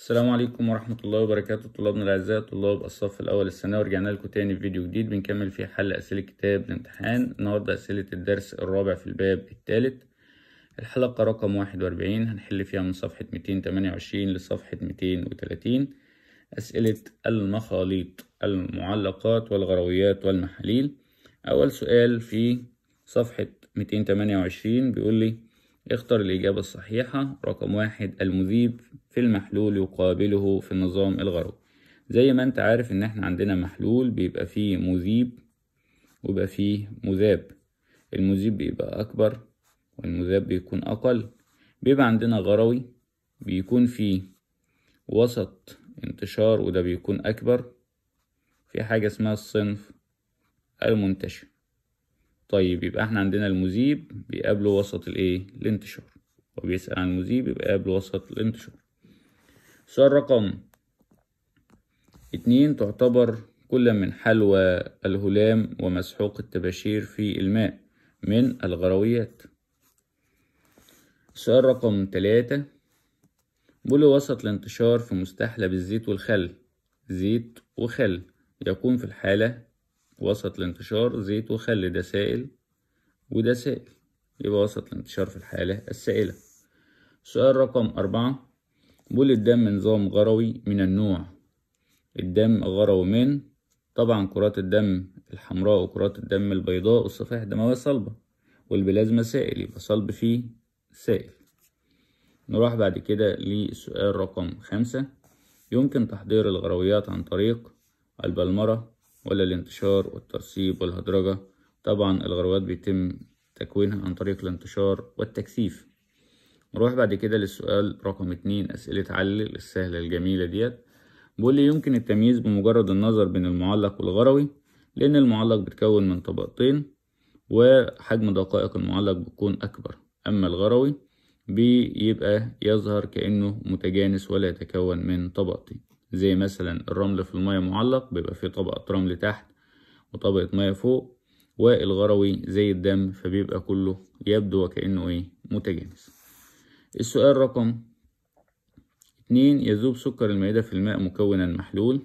السلام عليكم ورحمة الله وبركاته طلابنا الأعزاء طلاب الصف الأول السنة ورجعنا لكم تاني في فيديو جديد بنكمل فيه حل أسئلة كتاب الامتحان النهاردة أسئلة الدرس الرابع في الباب الثالث الحلقة رقم واحد وأربعين هنحل فيها من صفحة ميتين تمانية وعشرين لصفحة ميتين وتلاتين أسئلة المخاليط المعلقات والغرويات والمحاليل أول سؤال في صفحة ميتين تمانية وعشرين بيقول لي اختر الإجابة الصحيحة رقم واحد المذيب في المحلول يقابله في النظام الغربي زي ما انت عارف ان احنا عندنا محلول بيبقى فيه مذيب ويبقى فيه مذاب المذيب بيبقى أكبر والمذاب بيكون أقل بيبقى عندنا غروي بيكون فيه وسط انتشار وده بيكون أكبر في حاجة اسمها الصنف المنتشر طيب يبقى احنا عندنا المذيب بيقابله وسط الايه الانتشار وبيسأل عن المذيب يبقى قابله وسط الانتشار سؤال رقم اتنين تعتبر كل من حلوى الهلام ومسحوق التباشير في الماء من الغرويات سؤال رقم تلاتة بول وسط الانتشار في مستحلب الزيت والخل زيت وخل يكون في الحالة وسط الانتشار زيت وخل ده سائل وده سائل يبقى وسط الانتشار في الحالة السائلة سؤال رقم أربعة بول الدم نظام غروي من النوع الدم غروي من طبعا كرات الدم الحمراء وكرات الدم البيضاء والصفائح الدموية صلبة والبلازما سائل يبقى صلب فيه سائل نروح بعد كده لسؤال رقم خمسة يمكن تحضير الغرويات عن طريق البلمرة ولا الانتشار والترسيب والهدرجة طبعا الغروات بيتم تكوينها عن طريق الانتشار والتكثيف نروح بعد كده للسؤال رقم اتنين أسئلة علل السهلة الجميلة ديت بيقول لي يمكن التمييز بمجرد النظر بين المعلق والغروي لأن المعلق بيتكون من طبقتين وحجم دقائق المعلق بتكون أكبر أما الغروي بيبقى يظهر كأنه متجانس ولا يتكون من طبقتين زي مثلا الرمل في المية معلق بيبقى فيه طبقة رمل تحت وطبقة مية فوق والغروي زي الدم فبيبقى كله يبدو وكأنه ايه متجانس السؤال رقم اتنين يذوب سكر المعدة في الماء مكونا محلول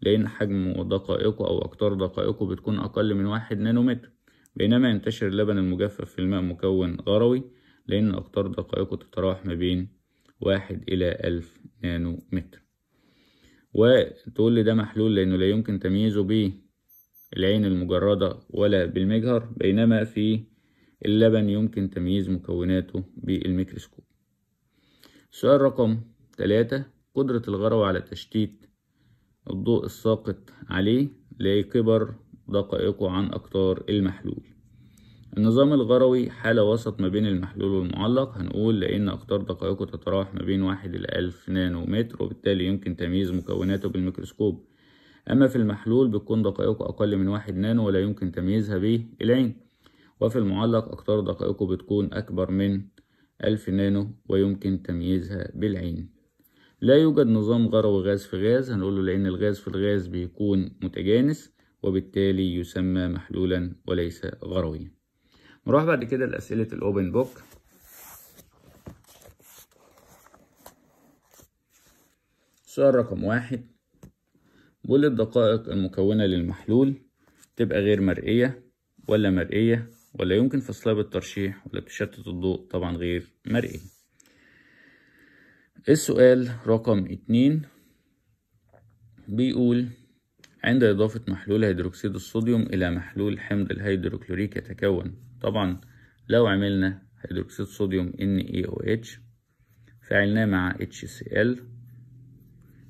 لأن حجمه ودقائقه أو أقطار دقائقه بتكون أقل من واحد نانومتر بينما ينتشر اللبن المجفف في الماء مكون غروي لأن أقطار دقائقه تتراوح ما بين واحد إلى ألف نانومتر وتقول لي ده محلول لأنه لا يمكن تمييزه بالعين المجردة ولا بالمجهر بينما في اللبن يمكن تمييز مكوناته بالميكروسكوب سؤال رقم ثلاثة قدرة الغرو على تشتيت الضوء الساقط عليه لكبر دقائقه عن أقطار المحلول النظام الغروي حالة وسط ما بين المحلول والمعلق هنقول لأن أقطار دقائقه تتراوح ما بين واحد إلى ألف نانو متر وبالتالي يمكن تمييز مكوناته بالميكروسكوب أما في المحلول بتكون دقائقه أقل من واحد نانو ولا يمكن تمييزها بالعين وفي المعلق أقطار دقائقه بتكون أكبر من ألف نانو ويمكن تمييزها بالعين لا يوجد نظام غروي غاز في غاز هنقوله لأن الغاز في الغاز بيكون متجانس وبالتالي يسمى محلولا وليس غرويا نروح بعد كده لأسئلة الأوبن بوك سؤال رقم واحد بول الدقائق المكونة للمحلول تبقى غير مرئية ولا مرئية ولا يمكن فصلها بالترشيح ولا بتشتت الضوء طبعا غير مرئي السؤال رقم اتنين بيقول عند إضافة محلول هيدروكسيد الصوديوم إلى محلول حمض الهيدروكلوريك يتكون طبعا لو عملنا هيدروكسيد صوديوم NaOH فعلناه مع HCl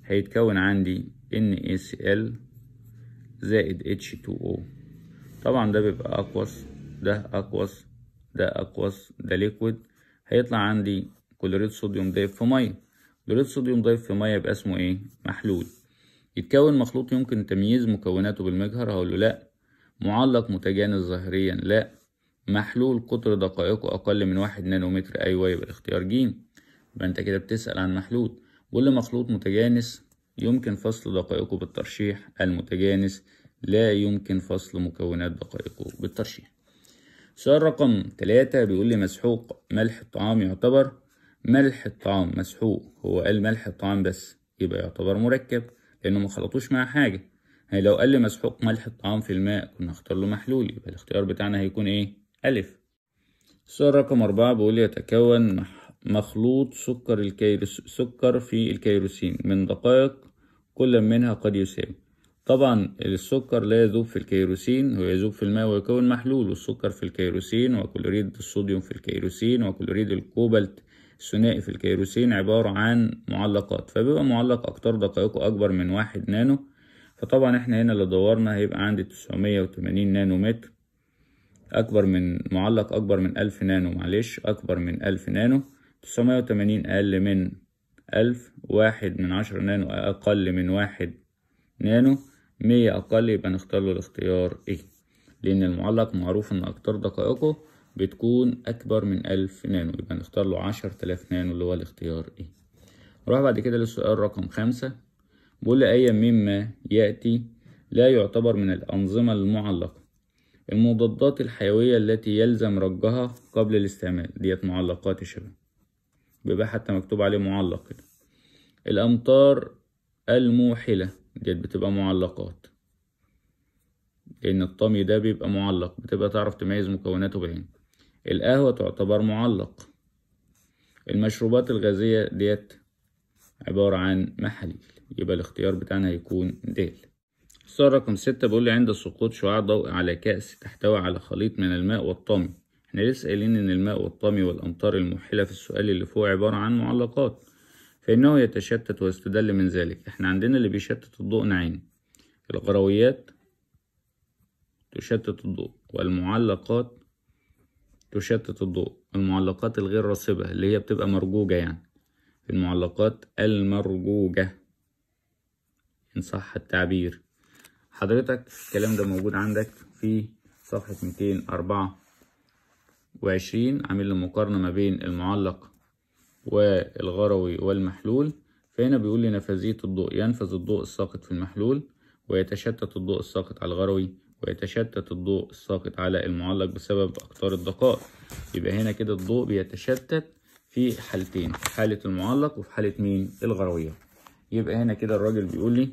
هيتكون عندي NaCl زائد H2O طبعا ده بيبقى أقوس ده أقوس ده أقوس ده ليكويد هيطلع عندي كلوريد صوديوم ضايف في مية كلوريد صوديوم ضايف في مية يبقى اسمه إيه؟ محلول يتكون مخلوط يمكن تمييز مكوناته بالمجهر هقول له لأ معلق متجانس ظاهريا لأ محلول قطر دقائقه أقل من واحد نانومتر أيوة يبقى الاختيار جيم يبقى أنت كده بتسأل عن محلول كل مخلوط متجانس يمكن فصل دقائقه بالترشيح المتجانس لا يمكن فصل مكونات دقائقه بالترشيح سؤال رقم تلاتة بيقول لي مسحوق ملح الطعام يعتبر ملح الطعام مسحوق هو قال ملح الطعام بس يبقى يعتبر مركب لأنه ما خلطوش مع حاجة يعني لو قال لي مسحوق ملح الطعام في الماء كنا اختار له محلول يبقى الاختيار بتاعنا هيكون ايه ألف السؤال رقم أربعة بيقول يتكون مخلوط سكر الكيروس سكر في الكيروسين من دقائق كل منها قد يساوي طبعا السكر لا يذوب في الكيروسين هو يذوب في الماء ويكون محلول والسكر في الكيروسين وكلوريد الصوديوم في الكيروسين وكلوريد الكوبالت الثنائي في الكيروسين عبارة عن معلقات فبيبقى معلق أقطار دقائقه أكبر من واحد نانو فطبعا احنا هنا لو دورنا هيبقى عندي تسعمية وتمانين نانو متر أكبر من معلق أكبر من ألف نانو معلش أكبر من ألف نانو تسعمية وتمانين أقل من ألف واحد من عشرة نانو أقل من واحد نانو مية أقل يبقى نختار له الاختيار إيه لأن المعلق معروف إن أقطار دقائقه بتكون أكبر من ألف نانو يبقى نختار له عشر تلاف نانو اللي هو الاختيار إيه نروح بعد كده للسؤال رقم خمسة بيقول لأي أي مما يأتي لا يعتبر من الأنظمة المعلقة المضادات الحيوية التي يلزم رجها قبل الاستعمال ديت معلقات الشباب بيبقى حتى مكتوب عليه معلق كده الأمطار الموحلة ديت بتبقى معلقات لأن الطمي ده بيبقى معلق بتبقى تعرف تميز مكوناته بعينك القهوة تعتبر معلق المشروبات الغازية ديت عبارة عن محاليل يبقى الاختيار بتاعنا هيكون ديل السؤال رقم ستة بيقول لي عند سقوط شعاع ضوء على كأس تحتوي على خليط من الماء والطمي احنا لسه قايلين ان الماء والطمي والامطار الموحلة في السؤال اللي فوق عبارة عن معلقات فانه يتشتت ويستدل من ذلك احنا عندنا اللي بيشتت الضوء نوعين الغرويات تشتت الضوء والمعلقات تشتت الضوء المعلقات الغير راسبة اللي هي بتبقى مرجوجة يعني المعلقات المرجوجة إن صح التعبير حضرتك الكلام ده موجود عندك في صفحة 224 عامل لي مقارنة ما بين المعلق والغروي والمحلول فهنا بيقول لي نفاذية الضوء ينفذ الضوء الساقط في المحلول ويتشتت الضوء الساقط على الغروي ويتشتت الضوء الساقط على المعلق بسبب أقطار الدقائق يبقى هنا كده الضوء بيتشتت في حالتين في حالة المعلق وفي حالة مين الغروية يبقى هنا كده الراجل بيقول لي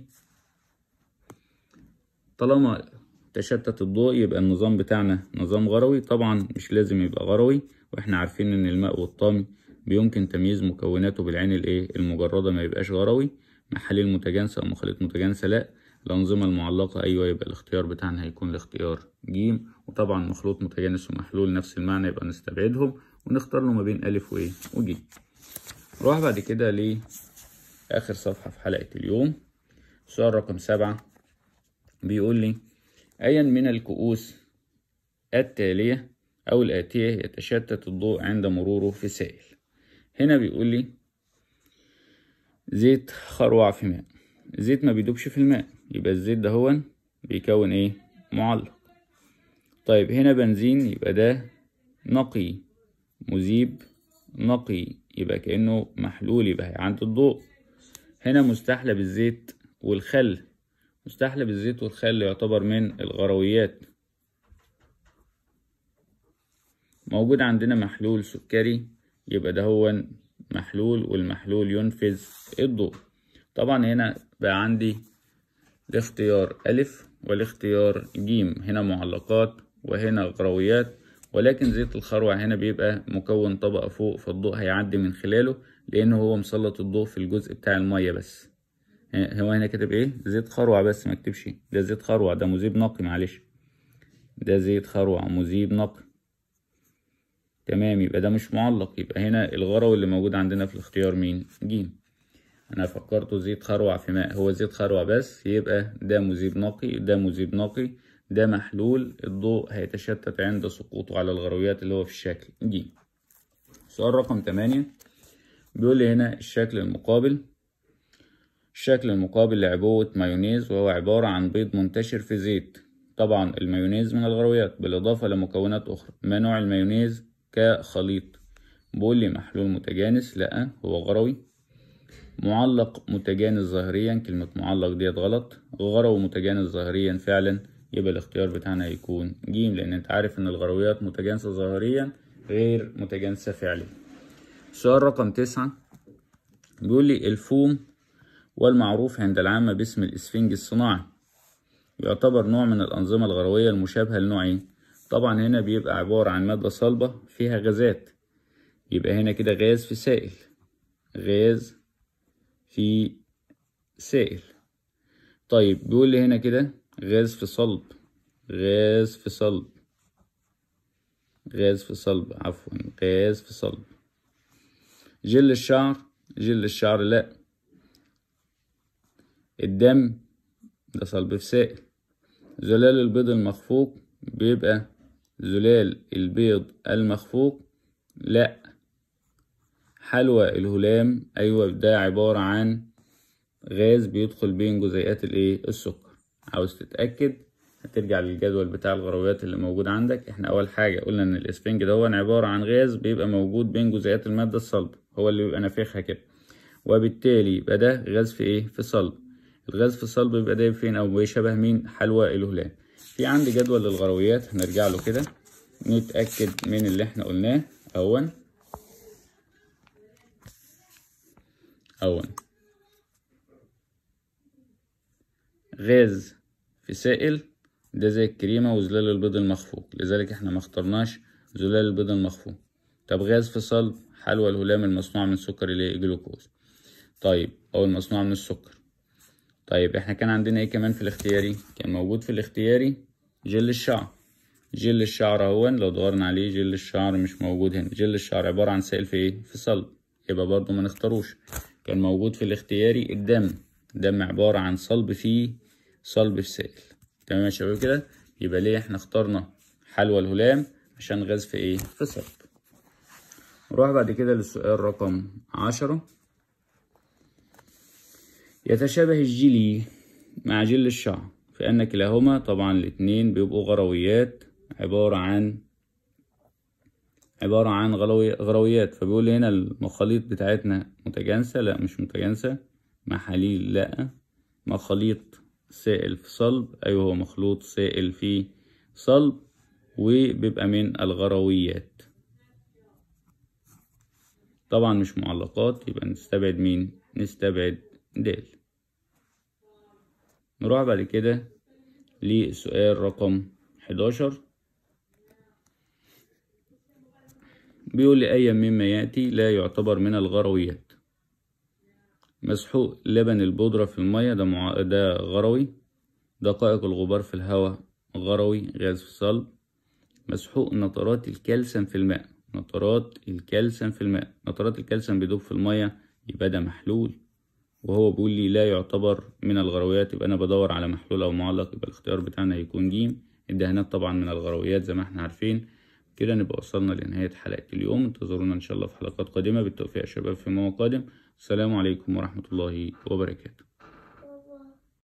طالما تشتت الضوء يبقى النظام بتاعنا نظام غروي طبعا مش لازم يبقى غروي واحنا عارفين ان الماء والطامي بيمكن تمييز مكوناته بالعين الايه المجرده ما يبقاش غروي محاليل متجانسه او مخليط متجانسه لا الأنظمة المعلقة أيوة يبقى الاختيار بتاعنا هيكون الاختيار ج وطبعا مخلوط متجانس ومحلول نفس المعنى يبقى نستبعدهم ونختار له ما بين أ و إيه وج نروح بعد كده لآخر صفحة في حلقة اليوم السؤال رقم سبعة بيقول لي أيا من الكؤوس التالية أو الآتية يتشتت الضوء عند مروره في سائل هنا بيقول لي زيت خروع في ماء زيت ما بيدوبش في الماء يبقى الزيت ده هو بيكون ايه معلق طيب هنا بنزين يبقى ده نقي مذيب نقي يبقى كأنه محلول يبقى عند الضوء هنا مستحلى بالزيت والخل مستحلى بالزيت والخل يعتبر من الغرويات موجود عندنا محلول سكري يبقى ده هو محلول والمحلول ينفذ الضوء طبعا هنا بقى عندي الاختيار ألف والاختيار جيم هنا معلقات وهنا غرويات ولكن زيت الخروع هنا بيبقى مكون طبقة فوق فالضوء هيعدي من خلاله لأنه هو مسلط الضوء في الجزء بتاع المية بس هو هنا كاتب ايه زيت خروع بس ما كتبش ده زيت خروع ده مذيب نقي معلش ده زيت خروع مذيب نقي تمام يبقى ده مش معلق يبقى هنا الغرو اللي موجود عندنا في الاختيار مين جيم انا فكرته زيت خروع في ماء هو زيت خروع بس يبقى ده مذيب نقي ده مذيب نقي ده محلول الضوء هيتشتت عند سقوطه على الغرويات اللي هو في الشكل دي سؤال رقم تمانية بيقول لي هنا الشكل المقابل الشكل المقابل لعبوة مايونيز وهو عبارة عن بيض منتشر في زيت طبعا المايونيز من الغرويات بالإضافة لمكونات أخرى ما نوع المايونيز كخليط بيقول لي محلول متجانس لأ هو غروي معلق متجانس ظاهريا كلمة معلق ديت غلط غرو متجانس ظاهريا فعلا يبقى الاختيار بتاعنا هيكون ج لأن أنت عارف إن الغرويات متجانسة ظاهريا غير متجانسة فعليا. السؤال رقم تسعة بيقول لي الفوم والمعروف عند العامة باسم الإسفنج الصناعي يعتبر نوع من الأنظمة الغروية المشابهة لنوعين طبعا هنا بيبقى عبارة عن مادة صلبة فيها غازات يبقى هنا كده غاز في سائل غاز في سائل طيب بيقول لي هنا كده غاز في صلب غاز في صلب غاز في صلب عفوا غاز في صلب جل الشعر جل الشعر لا الدم ده صلب في سائل زلال البيض المخفوق بيبقى زلال البيض المخفوق لا حلوى الهلام ايوه ده عبارة عن غاز بيدخل بين جزيئات الايه السكر عاوز تتأكد هترجع للجدول بتاع الغرويات اللي موجود عندك احنا اول حاجة قلنا ان الاسفنج ده هو عبارة عن غاز بيبقى موجود بين جزيئات المادة الصلبة هو اللي بيبقى نافخها كده وبالتالي يبقى ده غاز في ايه في صلب الغاز في الصلب بيبقى ده فين او بيشبه مين حلوى الهلام في عندي جدول للغرويات هنرجع له كده نتأكد من اللي احنا قلناه اهون أون غاز في سائل ده زي الكريمة وزلال البيض المخفوق لذلك احنا ما اخترناش زلال البيض المخفوق طب غاز في صلب حلوى الهلام المصنوع من سكر اللي هي جلوكوز طيب أو المصنوع من السكر طيب احنا كان عندنا ايه كمان في الاختياري كان موجود في الاختياري جل الشعر جل الشعر اهون لو دورنا عليه جل الشعر مش موجود هنا جل الشعر عبارة عن سائل في ايه في صلب يبقى برضو ما نختاروش كان موجود في الاختياري الدم دم عبارة عن صلب فيه صلب في سائل تمام يا شباب كده يبقى ليه احنا اخترنا حلوى الهلام عشان غاز في ايه في صلب نروح بعد كده للسؤال رقم عشرة يتشابه الجيلي مع جل الشعر فان كلاهما طبعا الاتنين بيبقوا غرويات عبارة عن عبارة عن غلوي غرويات فبيقول لي هنا المخاليط بتاعتنا متجانسة لا مش متجانسة محاليل لا مخاليط سائل في صلب أيوه هو مخلوط سائل في صلب وبيبقى من الغرويات طبعا مش معلقات يبقى نستبعد مين نستبعد د نروح بعد كده لسؤال رقم 11 بيقول لي أي مما يأتي لا يعتبر من الغرويات مسحوق لبن البودرة في المية ده, مع... ده غروي دقائق الغبار في الهواء غروي غاز في الصلب مسحوق نطرات الكالسيوم في الماء نطرات الكالسيوم في الماء نطرات الكالسيوم بيدوب في المية يبقى ده محلول وهو بيقول لي لا يعتبر من الغرويات يبقى انا بدور على محلول او معلق يبقى الاختيار بتاعنا هيكون جيم الدهانات طبعا من الغرويات زي ما احنا عارفين كده نبقى وصلنا لنهاية حلقة اليوم انتظرونا إن شاء الله في حلقات قادمة بالتوفيق يا شباب في مواقع قادم السلام عليكم ورحمة الله وبركاته